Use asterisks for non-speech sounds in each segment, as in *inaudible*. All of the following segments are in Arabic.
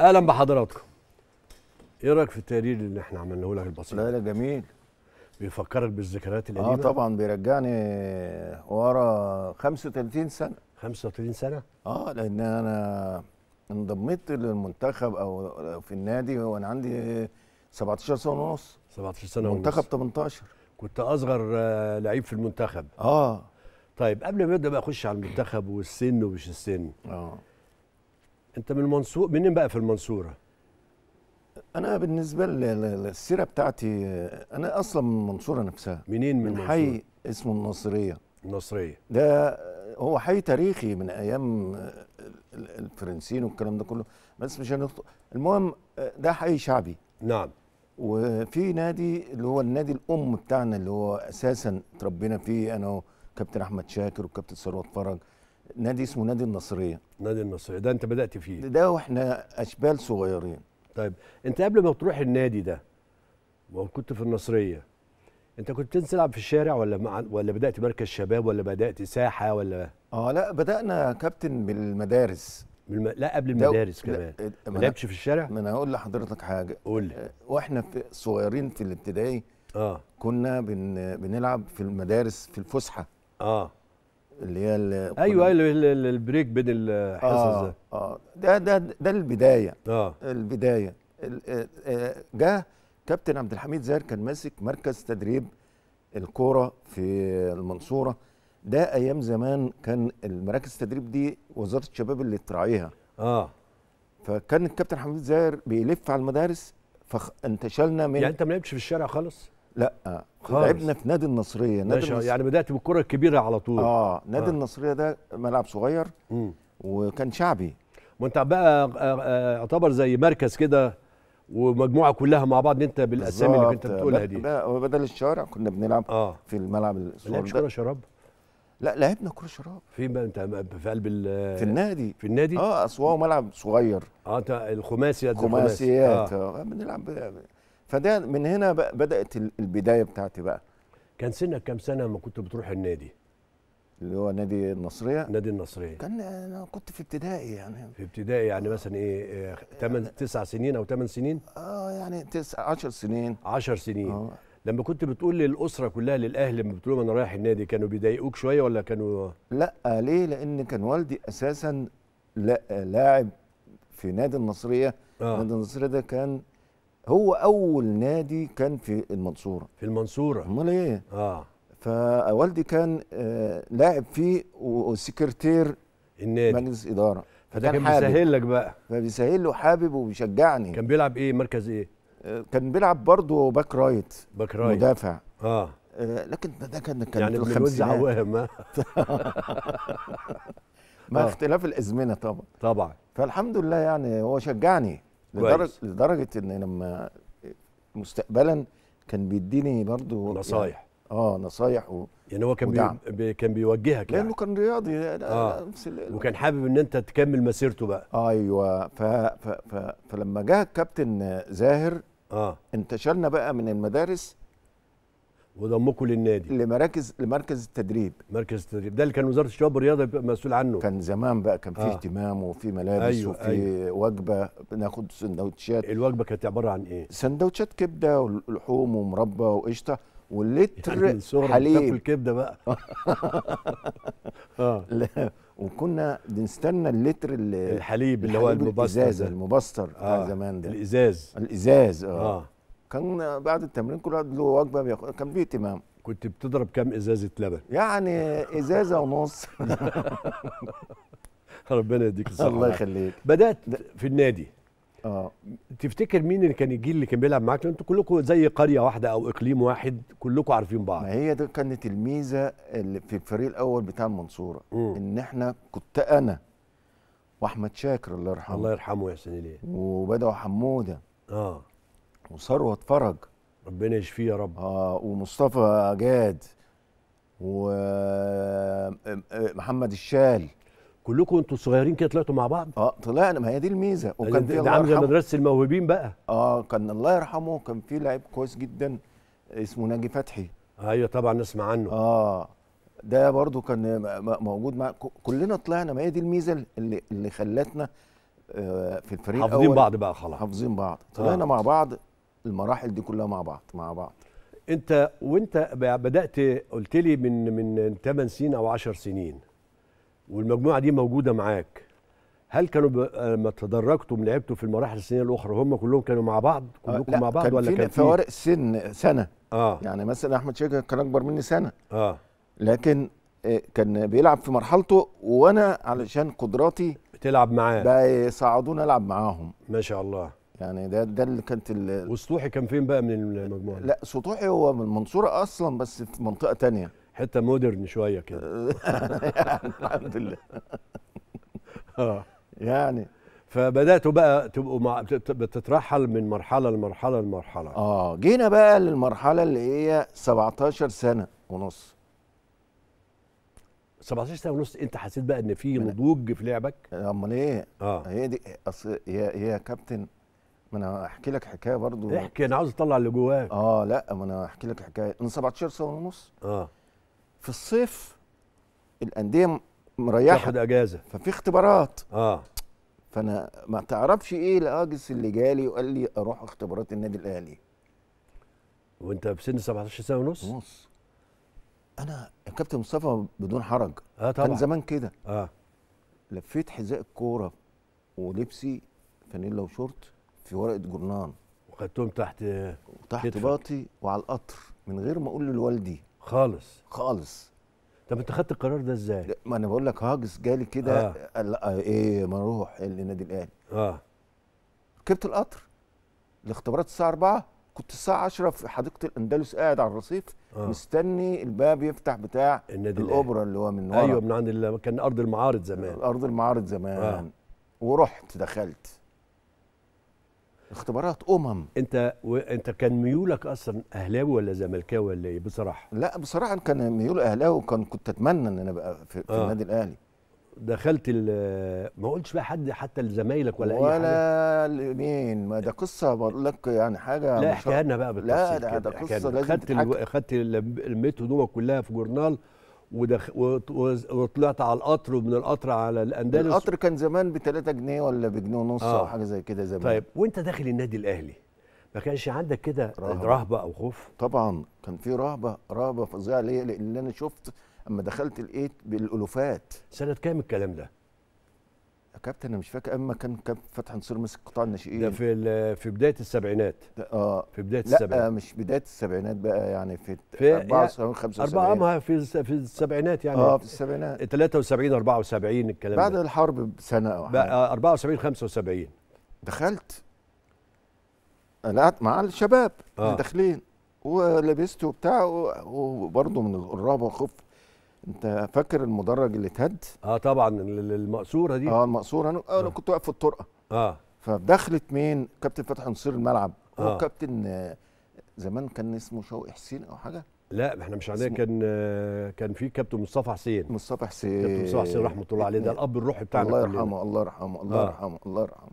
اهلا بحضراتكم ايه رايك في التقرير اللي احنا عملناه لك البسيط لا لا جميل بيفكرك بالذكريات آه، القديمه اه طبعا بيرجعني ورا 35 سنه 35 سنه اه لان انا انضميت للمنتخب او في النادي وانا عندي 17 سنه ونص 17 سنه ونص منتخب 18 كنت اصغر آه، لعيب في المنتخب اه طيب قبل ما ابدا بقى اخش على المنتخب والسن ومش السن اه انت من المنصور منين بقى في المنصوره انا بالنسبه للسيره بتاعتي انا اصلا من المنصوره نفسها منين من, من حي اسمه النصريه النصريه ده هو حي تاريخي من ايام الفرنسيين والكلام ده كله بس مش هنخطو المهم ده حي شعبي نعم وفي نادي اللي هو النادي الام بتاعنا اللي هو اساسا اتربينا فيه انا وكابتن احمد شاكر وكابتن ثروت فرج نادي اسمه نادي النصريه نادي النصريه ده انت بدات فيه ده واحنا اشبال صغيرين طيب انت قبل ما تروح النادي ده وكنت في النصريه انت كنت بتنزل تلعب في الشارع ولا مع ولا بدات مركز شباب ولا بدات ساحه ولا اه لا بدانا كابتن بالمدارس بالم... لا قبل المدارس كمان ما لعبش في الشارع ما انا هقول لحضرتك حاجه قول آه، واحنا في صغيرين في الابتدائي اه كنا بن... بنلعب في المدارس في الفسحه اه اللي هي ايوه, أيوة، البريك بين الحصص آه ده اه ده ده ده البدايه اه البدايه آه، آه، جه كابتن عبد الحميد زاهر كان ماسك مركز تدريب الكوره في المنصوره ده ايام زمان كان المراكز التدريب دي وزاره الشباب اللي تراعيها اه فكان الكابتن حميد زاهر بيلف على المدارس فانتشلنا من يعني انت ما لعبتش في الشارع خالص؟ لا خالص. لعبنا في نادي النصريه نادي النصر... يعني بدات بالكره الكبيره على طول اه نادي آه. النصريه ده ملعب صغير م. وكان شعبي وانت بقى آه، آه، يعتبر زي مركز كده ومجموعه كلها مع بعض انت بالاسامي اللي كنت بتقولها دي بدل الشارع كنا بنلعب آه. في الملعب الصغير ده كره شراب لا لعبنا كره شراب في بقى انت في قلب في النادي في النادي اه اسوان هو ملعب صغير اه انت الخماسيات الخماسيات آه. آه. بنلعب فده من هنا بدات البدايه بتاعتي بقى كان سنك كام سنه لما كنت بتروح النادي اللي هو نادي النصريه نادي النصريه كان انا كنت في ابتدائي يعني في ابتدائي يعني مثلا ايه 8 إيه، 9 سنين او 8 سنين اه يعني 9 10 سنين 10 سنين أوه. لما كنت بتقول للاسره كلها للاهل لما بتقول لهم انا رايح النادي كانوا بيضايقوك شويه ولا كانوا لا ليه لان كان والدي اساسا لاعب في نادي النصريه آه. نادي النصريه ده كان هو اول نادي كان في المنصوره في المنصوره امال ايه اه فوالدي كان آه لاعب فيه وسكرتير النادي مجلس اداره فده كان بيسهل لك بقى فبيسهل له حابب وبيشجعني كان بيلعب ايه مركز ايه آه، كان بيلعب برضه باك رايت باك رايت مدافع اه, آه، لكن ده كان كان يعني يعني عواهم آه. *laughs* مع اختلاف الازمنه طبعا طبعا فالحمد لله يعني هو شجعني لدرجه لدرجه ان لما مستقبلا كان بيديني برضه يعني نصايح يعني اه نصايح و يعني هو كان ودعم. بي كان بيوجهك يعني. لانه يعني. كان رياضي آه. وكان حابب ان انت تكمل مسيرته بقى ايوه ف... ف... ف... فلما جه الكابتن زاهر اه انتشلنا بقى من المدارس وضمكم للنادي لمراكز لمركز التدريب مركز التدريب ده اللي كان وزاره الشباب والرياضه مسؤول عنه كان زمان بقى كان في آه. اهتمام وفي ملابس أيوة وفي أيوة. وجبه بناخد سندوتشات الوجبه كانت عباره عن ايه سندوتشات كبده ولحوم ومربى وقشطه يعني واللتر يعني حليب تاكل كبده بقى *laughs* *laughs* اه لا وكنا بنستنى اللتر الحليب اللي هو المبستر الازازه المبستر آه. زمان ده الازاز الازاز اه, آه. كان بعد التمرين كل واحد له وجبه بياخدها كان فيه اهتمام كنت بتضرب كام ازازه لبن؟ يعني ازازه ونص *laughs* ربنا يديك الصحه الله يخليك بدات في النادي اه تفتكر مين اللي كان الجيل اللي كان بيلعب معاك انتوا كلكم زي قريه واحده او اقليم واحد كلكم عارفين بعض ما هي ده كانت الميزه اللي في الفريق الاول بتاع المنصوره ان احنا كنت انا واحمد شاكر الله يرحمه الله يرحمه يا سنين وبدأوا حموده اه وثروت فرج ربنا يشفيه يا رب اه ومصطفى جاد ومحمد الشال كلكم انتوا صغيرين كده طلعتوا مع بعض اه طلعنا ما هي دي الميزه يعني وكان في ده عامل مدرسه الموهوبين بقى اه كان الله يرحمه كان في لعيب كويس جدا اسمه ناجي فتحي ايوه طبعا نسمع عنه اه ده برضو كان موجود مع كلنا طلعنا ما هي دي الميزه اللي اللي خلتنا آه، في الفريق حافظين بعض بقى خلاص حافظين بعض آه. طلعنا آه. مع بعض المراحل دي كلها مع بعض مع بعض انت وانت بدات قلت لي من من 8 سنين او 10 سنين والمجموعه دي موجوده معاك هل كانوا لما تدرجتم لعبتوا في المراحل السنيه الاخرى هم كلهم كانوا مع بعض آه، كلكم مع بعض كان ولا كان في فوارق سن سنه اه يعني مثلا احمد شيكا كان اكبر مني سنه اه لكن آه، كان بيلعب في مرحلته وانا علشان قدراتي بتلعب معاه بيصعدوني العب معاهم ما شاء الله يعني ده ده اللي كانت وسطوحي كان فين بقى من المجموعه؟ لا سطوحي هو من المنصوره اصلا بس في منطقه تانية حته مودرن شويه كده *laughs* الحمد لله اه يعني فبداتوا بقى تبقوا مع بتترحل من مرحله لمرحله لمرحله اه جينا بقى للمرحله اللي هي 17 سنه ونص 17 سنه ونص انت حسيت بقى ان في نضوج في لعبك امال ايه اه هي دي اصل يا يا كابتن ما انا احكي لك حكايه برضو احكي انا عاوز اطلع اللي جواك اه لا ما انا احكي لك حكايه من 17 سنه ونص اه في الصيف الانديه مريحه تاخد اجازه ففي اختبارات اه فانا ما تعرفش ايه الاجس اللي جالي وقال لي اروح اختبارات النادي الاهلي وانت بسن 17 سنه ونص نص انا كابتن مصطفى بدون حرج اه طبعا كان زمان كده اه لفيت حذاء الكوره ولبسي فانيلا وشورت في ورقه جورنال وخدتهم تحت تحت باطي وعلى القطر من غير ما اقول لوالدي خالص خالص طب انت خدت القرار ده ازاي؟ ما انا بقول لك هاجس جالي كده آه. قال لا ايه ما اروح النادي الاهلي اه ركبت القطر الاختبارات الساعه 4 كنت الساعه 10 في حديقه الاندلس قاعد على الرصيف آه. مستني الباب يفتح بتاع النادي الاوبرا اللي هو من ورا ايوه من عند كان ارض المعارض زمان ارض المعارض زمان آه. ورحت دخلت اختبارات امم انت و... انت كان ميولك اصلا اهلاوي ولا زملكاوي ولا ايه بصراحه لا بصراحه كان ميول اهلاوي وكان كنت اتمنى ان انا ابقى في, في آه. النادي الاهلي دخلت ما قلتش بقى حد حتى لزمايلك ولا, ولا اي حاجه ولا مين ما ده قصه بقول لك يعني حاجه لا احكيها لنا بقى بالتفصيل لا ده, ده قصه لازم خدت خدت لميت هدومك كلها في جورنال ودخ... وطلعت على القطر ومن القطر على الاندلس القطر كان زمان ب 3 جنيه ولا بجنيه ونص آه. او حاجه زي كده زمان طيب وانت داخل النادي الاهلي ما كانش عندك كده رهبة. رهبه او خوف طبعا كان في رهبه رهبه فظيعه ليا لان انا شفت اما دخلت لقيت بالالوفات سنه كام الكلام ده كابتن انا مش فاكر اما كان كابتن فتحي نصير ماسك قطاع الناشئين ده في في بدايه السبعينات اه في بدايه لا السبعينات لا آه، مش بدايه السبعينات بقى يعني في, في 74 75 اربعه في في السبعينات يعني اه في السبعينات 73 74 الكلام بعد ده. الحرب بسنه او حاجه 74 75 دخلت قعدت مع الشباب آه. داخلين ولبست وبتاع وبرضه من الغرابه وخفت انت فاكر المدرج اللي اتهد اه طبعا المقصوره دي اه المقصوره انا, آه. كنت واقف في الطرقه اه فدخلت مين كابتن فتحي نصير الملعب آه. هو آه. كابتن زمان كان اسمه شوقي حسين او حاجه لا احنا مش عندنا كان آه، كان في كابتن مصطفى حسين مصطفى حسين كابتن مصطفى حسين رحمه الله عليه ده الاب الروحي بتاعنا الله يرحمه الله يرحمه الله آه. يرحمه الله يرحمه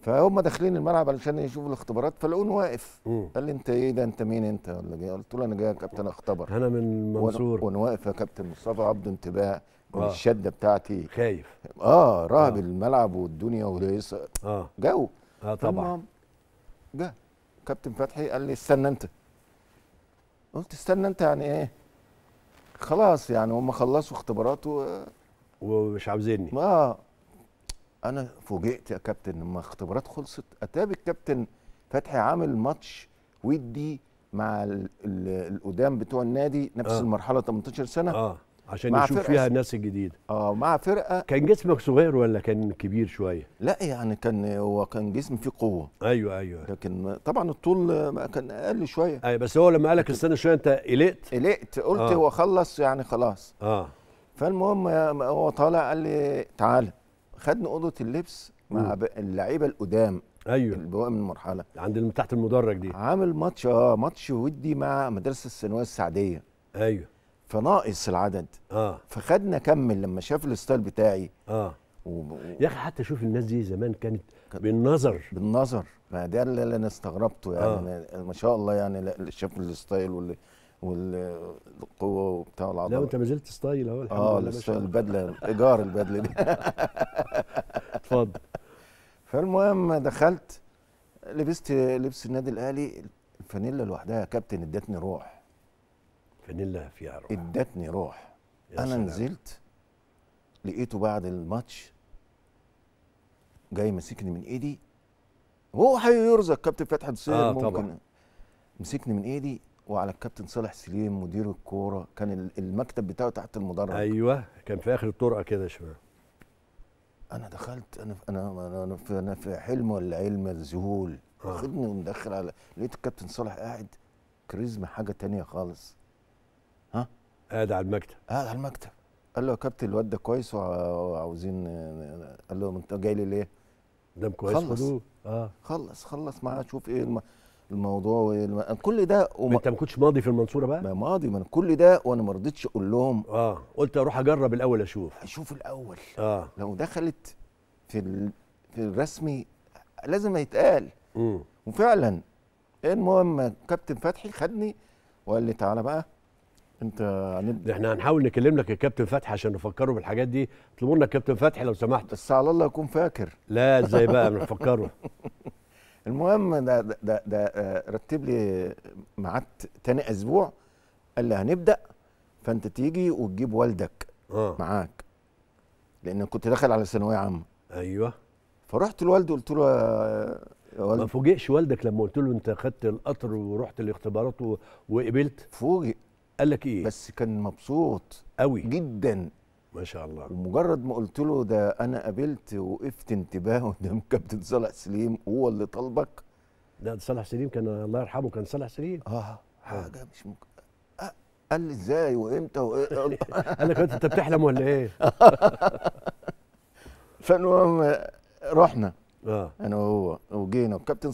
فهم داخلين الملعب علشان يشوفوا الاختبارات فلقوني واقف مم. قال لي انت ايه ده انت مين انت ولا جاي قلت له انا جاي يا كابتن اختبر انا من المنصور وانا واقف يا كابتن مصطفى عبد انتباه آه. الشده بتاعتي خايف اه رهب آه. الملعب والدنيا وليس اه جو اه طبعا جا كابتن فتحي قال لي استنى انت قلت استنى انت يعني ايه خلاص يعني هم خلصوا اختباراته ومش عاوزيني اه انا فوجئت يا كابتن لما اختبارات خلصت اتابع الكابتن فتحي عامل ماتش ودي مع القدام بتوع النادي نفس آه. المرحله 18 سنه اه عشان يشوف فيها الناس الجديده اه مع فرقه كان جسمك صغير ولا كان كبير شويه لا يعني كان هو كان جسم فيه قوه ايوه ايوه لكن طبعا الطول كان اقل شويه ايوه بس هو لما قالك استنى شويه انت قلقت قلقت قلت آه. هو خلص يعني خلاص اه فالمهم هو طالع قال لي تعالى خدنا اوضه اللبس مع اللعيبه القدام ايوه اللي من المرحله عند تحت المدرج دي عامل ماتش اه ماتش ودي مع مدرسه الثانويه السعديه ايوه فناقص العدد اه فخدنا كمل لما شاف الستايل بتاعي اه و... يا اخي حتى شوف الناس دي زمان كانت بالنظر بالنظر ما يعني ده اللي انا استغربته يعني آه. ما شاء الله يعني شاف الستايل واللي والقوه وبتاع العضله لا وانت ما زلت ستايل اهو الحمد اه لسه البدله ايجار البدله دي *laughs* اتفضل فالمهم دخلت لبست لبس النادي الاهلي الفانيلا لوحدها يا كابتن ادتني روح فانيلا فيها روح ادتني روح انا سلام. نزلت لقيته بعد الماتش جاي ماسكني من ايدي هو حي يرزق كابتن فتحي الصيد آه ممكن طبعا. مسكني من ايدي وعلى الكابتن صالح سليم مدير الكوره كان المكتب بتاعه تحت المدرج ايوه كان في اخر الطرقه كده شويه انا دخلت انا انا انا في, أنا في حلم ولا علم الذهول آه. واخدني ومدخل على لقيت الكابتن صالح قاعد كاريزما حاجه تانية خالص ها قاعد على المكتب قاعد على المكتب قال له يا كابتن الواد ده كويس وعاوزين قال له انت جاي لي ليه؟ ده كويس خلص اه خلص خلص معاه شوف ايه الموضوع والم... كل ده وما... انت ما كنتش ماضي في المنصوره بقى؟ ما ماضي ما انا كل ده وانا ما رضيتش اقول لهم اه قلت اروح اجرب الاول اشوف اشوف الاول اه لو دخلت في ال... في الرسمي لازم يتقال امم وفعلا المهم كابتن فتحي خدني وقال لي تعالى بقى انت هنبدا احنا هنحاول نكلم لك الكابتن فتحي عشان نفكره بالحاجات دي اطلبوا لنا الكابتن فتحي لو سمحت بس على الله يكون فاكر لا ازاي بقى نفكره *laughs* المهم ده ده ده, آه، رتب لي ميعاد تاني اسبوع قال لي هنبدا فانت تيجي وتجيب والدك آه. معاك لان كنت داخل على ثانويه عامه ايوه فرحت لوالده قلت له يا آه، والد ما فوجئش والدك لما قلت له انت خدت القطر ورحت الاختبارات وقبلت فوجئ قال لك ايه بس كان مبسوط قوي جدا ما شاء الله ومجرد ما قلت له ده انا قابلت وقفت انتباه قدام *laughs* كابتن صالح سليم هو اللي طالبك ده صالح سليم كان الله يرحمه كان صالح سليم اه حاجه مش ممكن آه. قال لي ازاي وامتى وايه *laughs* قال لك انت بتحلم ولا ايه *laughs* فالمهم رحنا آه. انا وهو وجينا وكابتن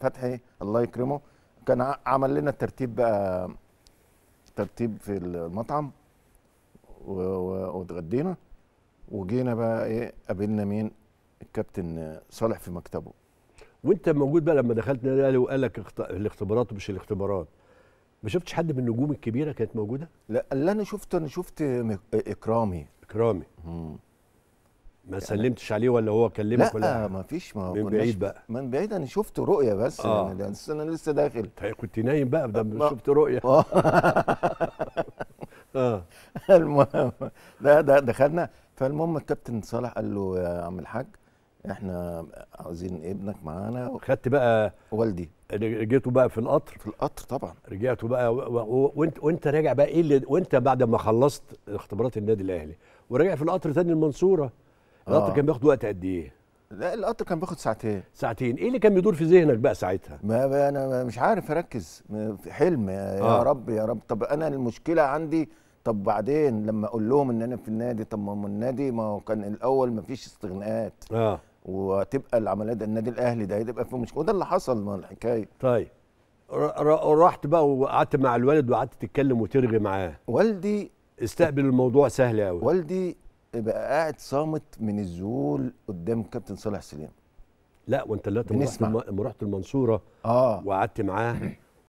فتحي الله يكرمه كان عمل لنا الترتيب بقى ترتيب في المطعم واتغدينا وجينا بقى ايه قابلنا مين الكابتن صالح في مكتبه وانت موجود بقى لما دخلت النادي الاهلي وقال لك الاختبارات ومش الاختبارات ما شفتش حد من النجوم الكبيره كانت موجوده؟ لا اللي انا شفته انا شفت اكرامي اكرامي مم. ما يعني سلمتش عليه ولا هو كلمك لا ولا لا ما فيش ما من بعيد بقى من بعيد انا شفت رؤيه بس آه. يعني انا لسه داخل طيب، كنت نايم بقى ده شفت رؤيه آه. *laughs* اه *laughs* المهم ده ده دخلنا فالمهم الكابتن صالح قال له يا عم الحاج احنا عاوزين ابنك معانا خدت بقى والدي جيتوا بقى في القطر في القطر طبعا رجعتوا بقى وانت وانت راجع بقى ايه اللي وانت بعد ما خلصت اختبارات النادي الاهلي ورجع في القطر تاني المنصوره القطر آه. كان بياخد وقت قد ايه؟ لا القطر كان بياخد ساعتين ساعتين ايه اللي كان بيدور في ذهنك بقى ساعتها ما انا مش عارف اركز حلم يا آه. رب يا رب طب انا المشكله عندي طب بعدين لما اقول لهم ان انا في النادي طب ما النادي ما هو كان الاول ما فيش استغناءات اه وتبقى العمليه ده النادي الاهلي ده هيبقى فيه مشكله وده اللي حصل مع الحكايه طيب رحت بقى وقعدت مع الوالد وقعدت تتكلم وترغي معاه والدي استقبل الموضوع سهل قوي والدي بقى قاعد صامت من الذهول قدام كابتن صالح سليم لا وانت لا لما رحت المنصوره اه وقعدت معاه